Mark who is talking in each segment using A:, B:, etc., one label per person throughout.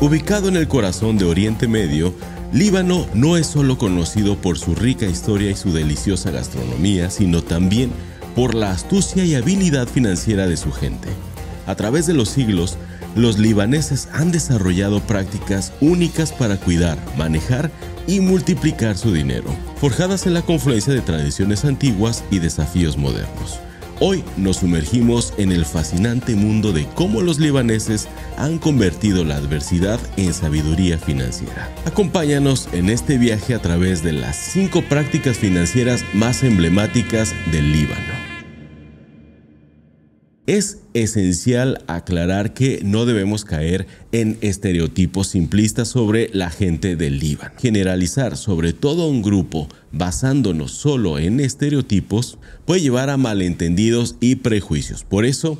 A: Ubicado en el corazón de Oriente Medio, Líbano no es solo conocido por su rica historia y su deliciosa gastronomía, sino también por la astucia y habilidad financiera de su gente. A través de los siglos, los libaneses han desarrollado prácticas únicas para cuidar, manejar y multiplicar su dinero, forjadas en la confluencia de tradiciones antiguas y desafíos modernos. Hoy nos sumergimos en el fascinante mundo de cómo los libaneses han convertido la adversidad en sabiduría financiera. Acompáñanos en este viaje a través de las cinco prácticas financieras más emblemáticas del Líbano. Es esencial aclarar que no debemos caer en estereotipos simplistas sobre la gente del Líbano. Generalizar sobre todo un grupo basándonos solo en estereotipos puede llevar a malentendidos y prejuicios. Por eso,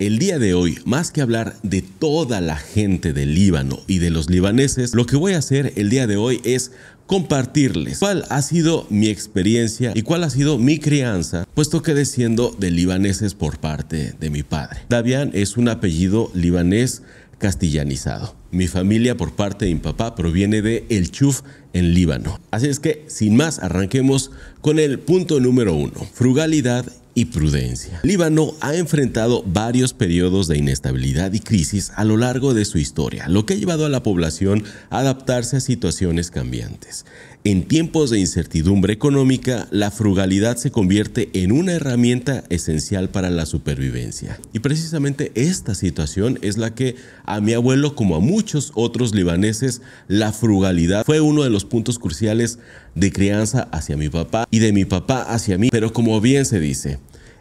A: el día de hoy, más que hablar de toda la gente del Líbano y de los libaneses, lo que voy a hacer el día de hoy es compartirles cuál ha sido mi experiencia y cuál ha sido mi crianza, puesto que desciendo de libaneses por parte de mi padre. Davian es un apellido libanés castellanizado. Mi familia por parte de mi papá proviene de El Chuf en Líbano. Así es que, sin más, arranquemos con el punto número uno, frugalidad y prudencia. Líbano ha enfrentado varios periodos de inestabilidad y crisis a lo largo de su historia, lo que ha llevado a la población a adaptarse a situaciones cambiantes. En tiempos de incertidumbre económica, la frugalidad se convierte en una herramienta esencial para la supervivencia. Y precisamente esta situación es la que a mi abuelo, como a muchos otros libaneses, la frugalidad fue uno de los puntos cruciales de crianza hacia mi papá y de mi papá hacia mí. Pero como bien se dice,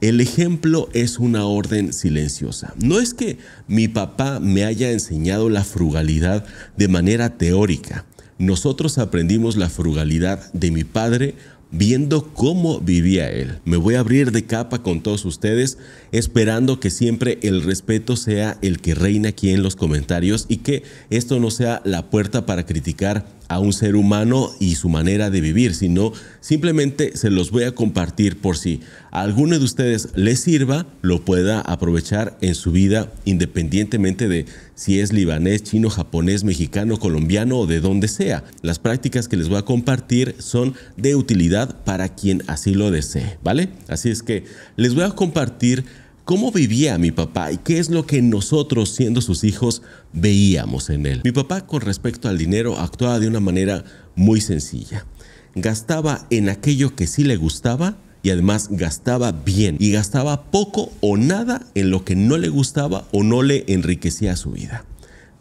A: el ejemplo es una orden silenciosa. No es que mi papá me haya enseñado la frugalidad de manera teórica nosotros aprendimos la frugalidad de mi padre viendo cómo vivía él. Me voy a abrir de capa con todos ustedes, esperando que siempre el respeto sea el que reina aquí en los comentarios y que esto no sea la puerta para criticar a un ser humano y su manera de vivir, sino simplemente se los voy a compartir por si alguno de ustedes les sirva, lo pueda aprovechar en su vida independientemente de si es libanés, chino, japonés, mexicano, colombiano o de donde sea. Las prácticas que les voy a compartir son de utilidad para quien así lo desee, ¿vale? Así es que les voy a compartir cómo vivía mi papá y qué es lo que nosotros, siendo sus hijos, veíamos en él. Mi papá con respecto al dinero actuaba de una manera muy sencilla. Gastaba en aquello que sí le gustaba y además gastaba bien y gastaba poco o nada en lo que no le gustaba o no le enriquecía su vida.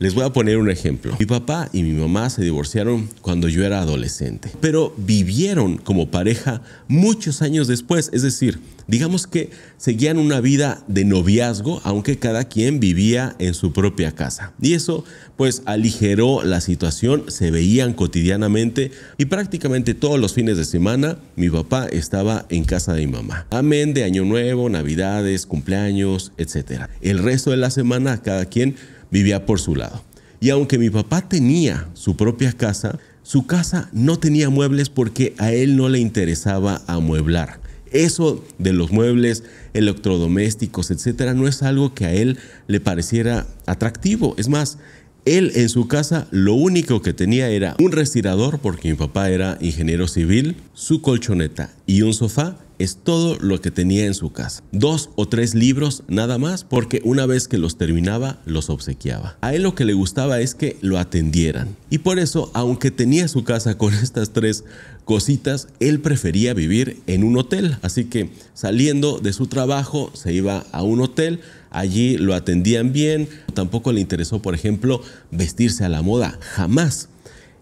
A: Les voy a poner un ejemplo. Mi papá y mi mamá se divorciaron cuando yo era adolescente, pero vivieron como pareja muchos años después, es decir, digamos que seguían una vida de noviazgo, aunque cada quien vivía en su propia casa. Y eso pues aligeró la situación, se veían cotidianamente y prácticamente todos los fines de semana mi papá estaba en casa de mi mamá. Amén de Año Nuevo, Navidades, cumpleaños, etc. El resto de la semana cada quien vivía por su lado. Y aunque mi papá tenía su propia casa, su casa no tenía muebles porque a él no le interesaba amueblar. Eso de los muebles, electrodomésticos, etcétera, no es algo que a él le pareciera atractivo. Es más, él en su casa lo único que tenía era un respirador, porque mi papá era ingeniero civil, su colchoneta y un sofá es todo lo que tenía en su casa. Dos o tres libros nada más porque una vez que los terminaba los obsequiaba. A él lo que le gustaba es que lo atendieran. Y por eso, aunque tenía su casa con estas tres cositas, él prefería vivir en un hotel. Así que saliendo de su trabajo se iba a un hotel allí lo atendían bien, tampoco le interesó, por ejemplo, vestirse a la moda, jamás.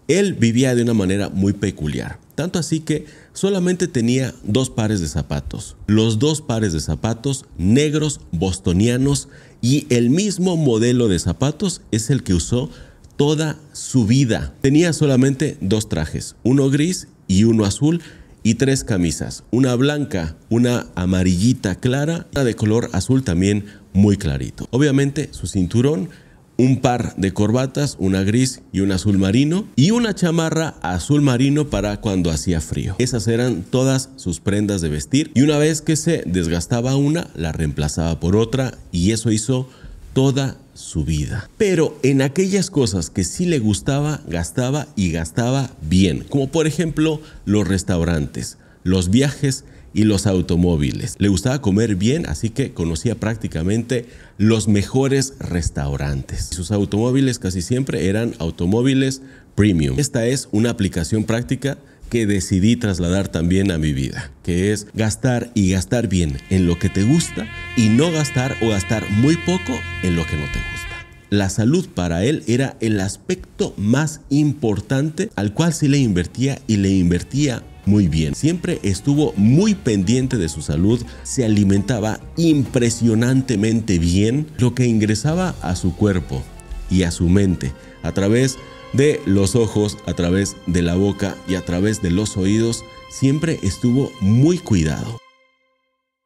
A: Él vivía de una manera muy peculiar, tanto así que solamente tenía dos pares de zapatos, los dos pares de zapatos negros bostonianos y el mismo modelo de zapatos es el que usó toda su vida. Tenía solamente dos trajes, uno gris y uno azul y tres camisas, una blanca, una amarillita clara, una de color azul también muy clarito. Obviamente su cinturón, un par de corbatas, una gris y un azul marino y una chamarra azul marino para cuando hacía frío. Esas eran todas sus prendas de vestir y una vez que se desgastaba una, la reemplazaba por otra y eso hizo toda su vida. Pero en aquellas cosas que sí le gustaba, gastaba y gastaba bien, como por ejemplo los restaurantes, los viajes y los automóviles. Le gustaba comer bien, así que conocía prácticamente los mejores restaurantes. Sus automóviles casi siempre eran automóviles premium. Esta es una aplicación práctica que decidí trasladar también a mi vida, que es gastar y gastar bien en lo que te gusta y no gastar o gastar muy poco en lo que no te gusta. La salud para él era el aspecto más importante al cual se le invertía y le invertía muy bien. Siempre estuvo muy pendiente de su salud, se alimentaba impresionantemente bien lo que ingresaba a su cuerpo y a su mente a través de los ojos, a través de la boca y a través de los oídos, siempre estuvo muy cuidado.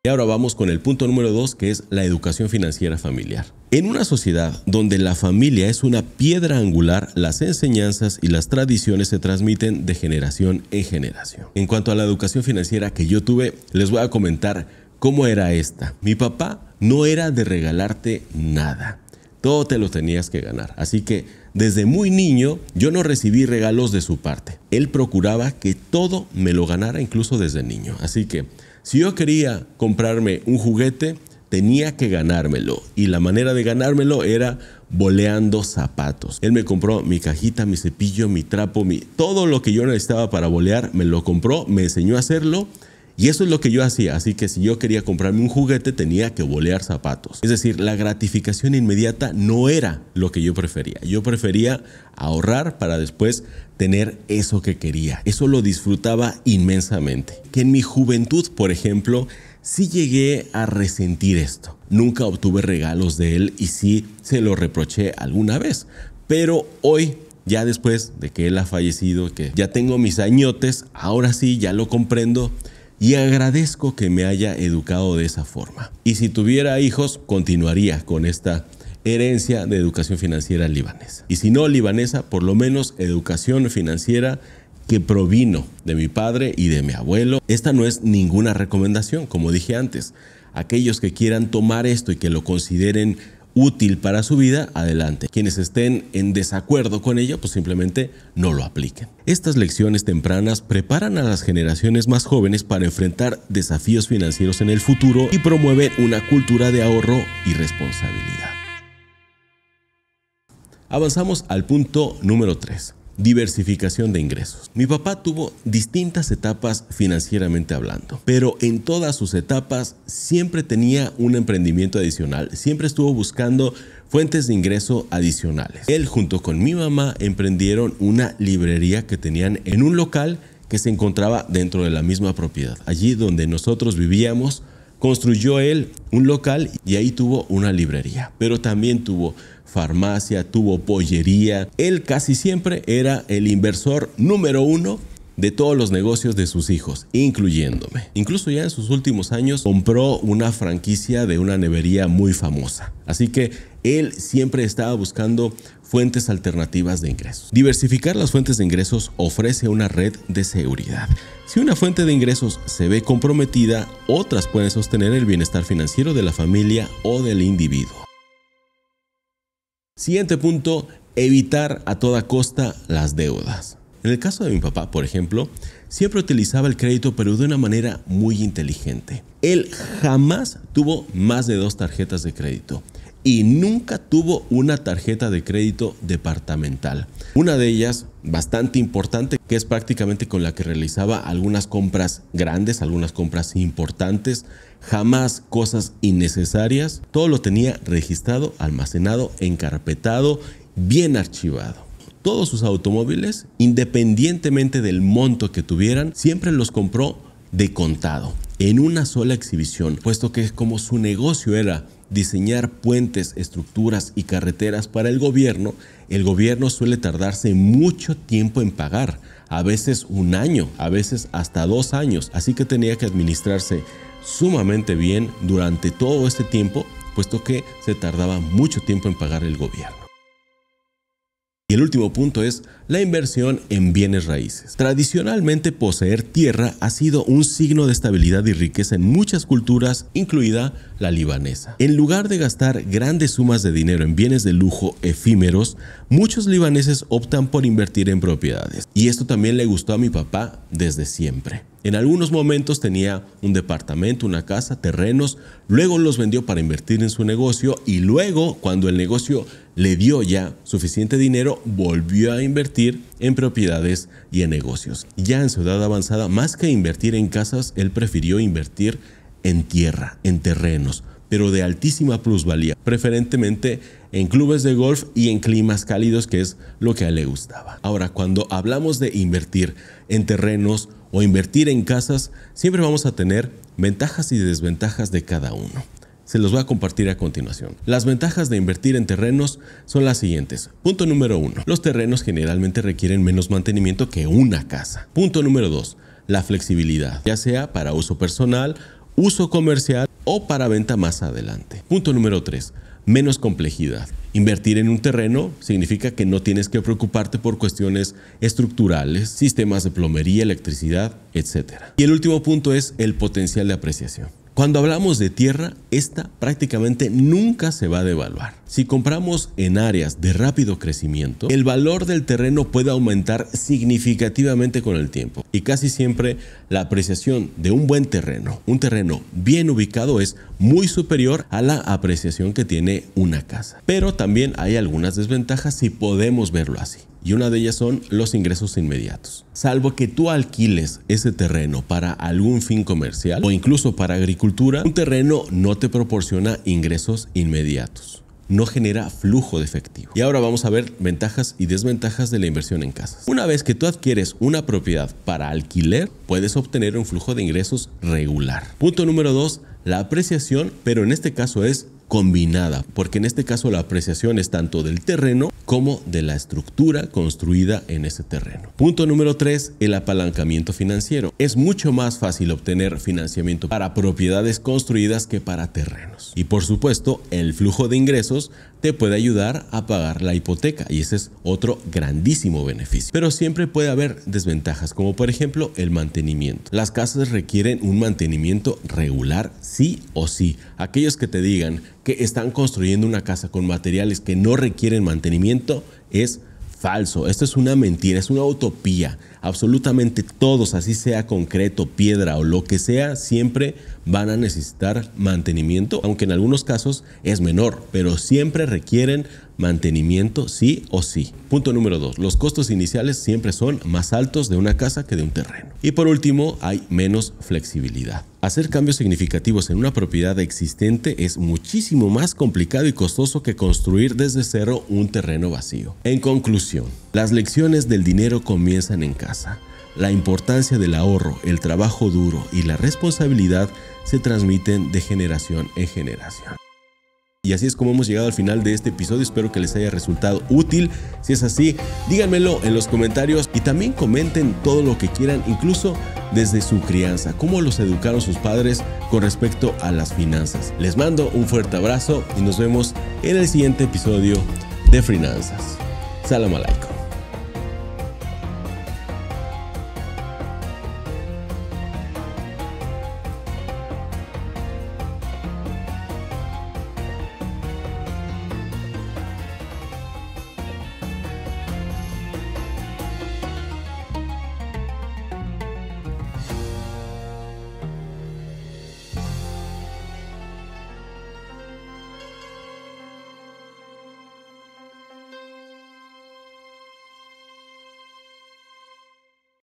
A: Y ahora vamos con el punto número 2, que es la educación financiera familiar. En una sociedad donde la familia es una piedra angular, las enseñanzas y las tradiciones se transmiten de generación en generación. En cuanto a la educación financiera que yo tuve, les voy a comentar cómo era esta. Mi papá no era de regalarte nada. Todo te lo tenías que ganar. Así que desde muy niño yo no recibí regalos de su parte. Él procuraba que todo me lo ganara incluso desde niño. Así que si yo quería comprarme un juguete, tenía que ganármelo. Y la manera de ganármelo era boleando zapatos. Él me compró mi cajita, mi cepillo, mi trapo, mi... todo lo que yo necesitaba para bolear, me lo compró, me enseñó a hacerlo y eso es lo que yo hacía, así que si yo quería comprarme un juguete tenía que bolear zapatos. Es decir, la gratificación inmediata no era lo que yo prefería. Yo prefería ahorrar para después tener eso que quería. Eso lo disfrutaba inmensamente. Que en mi juventud, por ejemplo, sí llegué a resentir esto. Nunca obtuve regalos de él y sí se lo reproché alguna vez. Pero hoy ya después de que él ha fallecido, que ya tengo mis añotes, ahora sí ya lo comprendo, y agradezco que me haya educado de esa forma. Y si tuviera hijos, continuaría con esta herencia de educación financiera libanesa. Y si no libanesa, por lo menos educación financiera que provino de mi padre y de mi abuelo. Esta no es ninguna recomendación, como dije antes. Aquellos que quieran tomar esto y que lo consideren útil para su vida, adelante. Quienes estén en desacuerdo con ello, pues simplemente no lo apliquen. Estas lecciones tempranas preparan a las generaciones más jóvenes para enfrentar desafíos financieros en el futuro y promueven una cultura de ahorro y responsabilidad. Avanzamos al punto número 3. Diversificación de ingresos. Mi papá tuvo distintas etapas financieramente hablando, pero en todas sus etapas siempre tenía un emprendimiento adicional, siempre estuvo buscando fuentes de ingreso adicionales. Él junto con mi mamá emprendieron una librería que tenían en un local que se encontraba dentro de la misma propiedad. Allí donde nosotros vivíamos, construyó él un local y ahí tuvo una librería, pero también tuvo farmacia, tuvo pollería. Él casi siempre era el inversor número uno de todos los negocios de sus hijos, incluyéndome. Incluso ya en sus últimos años compró una franquicia de una nevería muy famosa. Así que él siempre estaba buscando fuentes alternativas de ingresos. Diversificar las fuentes de ingresos ofrece una red de seguridad. Si una fuente de ingresos se ve comprometida, otras pueden sostener el bienestar financiero de la familia o del individuo. Siguiente punto, evitar a toda costa las deudas. En el caso de mi papá, por ejemplo, siempre utilizaba el crédito pero de una manera muy inteligente. Él jamás tuvo más de dos tarjetas de crédito y nunca tuvo una tarjeta de crédito departamental. Una de ellas, bastante importante, que es prácticamente con la que realizaba algunas compras grandes, algunas compras importantes, jamás cosas innecesarias, todo lo tenía registrado, almacenado, encarpetado, bien archivado todos sus automóviles, independientemente del monto que tuvieran, siempre los compró de contado, en una sola exhibición, puesto que como su negocio era diseñar puentes, estructuras y carreteras para el gobierno, el gobierno suele tardarse mucho tiempo en pagar, a veces un año, a veces hasta dos años, así que tenía que administrarse sumamente bien durante todo este tiempo, puesto que se tardaba mucho tiempo en pagar el gobierno el último punto es la inversión en bienes raíces. Tradicionalmente poseer tierra ha sido un signo de estabilidad y riqueza en muchas culturas, incluida la libanesa. En lugar de gastar grandes sumas de dinero en bienes de lujo efímeros, muchos libaneses optan por invertir en propiedades. Y esto también le gustó a mi papá desde siempre. En algunos momentos tenía un departamento, una casa, terrenos, luego los vendió para invertir en su negocio y luego cuando el negocio le dio ya suficiente dinero, volvió a invertir en propiedades y en negocios. Ya en su edad avanzada, más que invertir en casas, él prefirió invertir en tierra, en terrenos, pero de altísima plusvalía, preferentemente en clubes de golf y en climas cálidos, que es lo que a él le gustaba. Ahora, cuando hablamos de invertir en terrenos o invertir en casas, siempre vamos a tener ventajas y desventajas de cada uno. Se los voy a compartir a continuación. Las ventajas de invertir en terrenos son las siguientes. Punto número uno. Los terrenos generalmente requieren menos mantenimiento que una casa. Punto número dos. La flexibilidad, ya sea para uso personal, uso comercial o para venta más adelante. Punto número tres. Menos complejidad. Invertir en un terreno significa que no tienes que preocuparte por cuestiones estructurales, sistemas de plomería, electricidad, etc. Y el último punto es el potencial de apreciación. Cuando hablamos de tierra, esta prácticamente nunca se va a devaluar. Si compramos en áreas de rápido crecimiento, el valor del terreno puede aumentar significativamente con el tiempo. Y casi siempre la apreciación de un buen terreno, un terreno bien ubicado, es muy superior a la apreciación que tiene una casa. Pero también hay algunas desventajas si podemos verlo así y una de ellas son los ingresos inmediatos. Salvo que tú alquiles ese terreno para algún fin comercial o incluso para agricultura, un terreno no te proporciona ingresos inmediatos no genera flujo de efectivo. Y ahora vamos a ver ventajas y desventajas de la inversión en casas. Una vez que tú adquieres una propiedad para alquiler, puedes obtener un flujo de ingresos regular. Punto número 2, la apreciación, pero en este caso es combinada, porque en este caso la apreciación es tanto del terreno como de la estructura construida en ese terreno. Punto número 3, el apalancamiento financiero. Es mucho más fácil obtener financiamiento para propiedades construidas que para terrenos. Y por supuesto, el flujo de ingresos te puede ayudar a pagar la hipoteca y ese es otro grandísimo beneficio. Pero siempre puede haber desventajas, como por ejemplo el mantenimiento. Las casas requieren un mantenimiento regular sí o sí. Aquellos que te digan que están construyendo una casa con materiales que no requieren mantenimiento es falso. Esto es una mentira, es una utopía. Absolutamente todos, así sea concreto, piedra o lo que sea, siempre van a necesitar mantenimiento, aunque en algunos casos es menor, pero siempre requieren mantenimiento sí o sí. Punto número 2. Los costos iniciales siempre son más altos de una casa que de un terreno. Y por último, hay menos flexibilidad. Hacer cambios significativos en una propiedad existente es muchísimo más complicado y costoso que construir desde cero un terreno vacío. En conclusión, las lecciones del dinero comienzan en casa. La importancia del ahorro, el trabajo duro y la responsabilidad se transmiten de generación en generación. Y así es como hemos llegado al final de este episodio. Espero que les haya resultado útil. Si es así, díganmelo en los comentarios y también comenten todo lo que quieran, incluso desde su crianza, cómo los educaron sus padres con respecto a las finanzas. Les mando un fuerte abrazo y nos vemos en el siguiente episodio de Finanzas. Salam alaikum.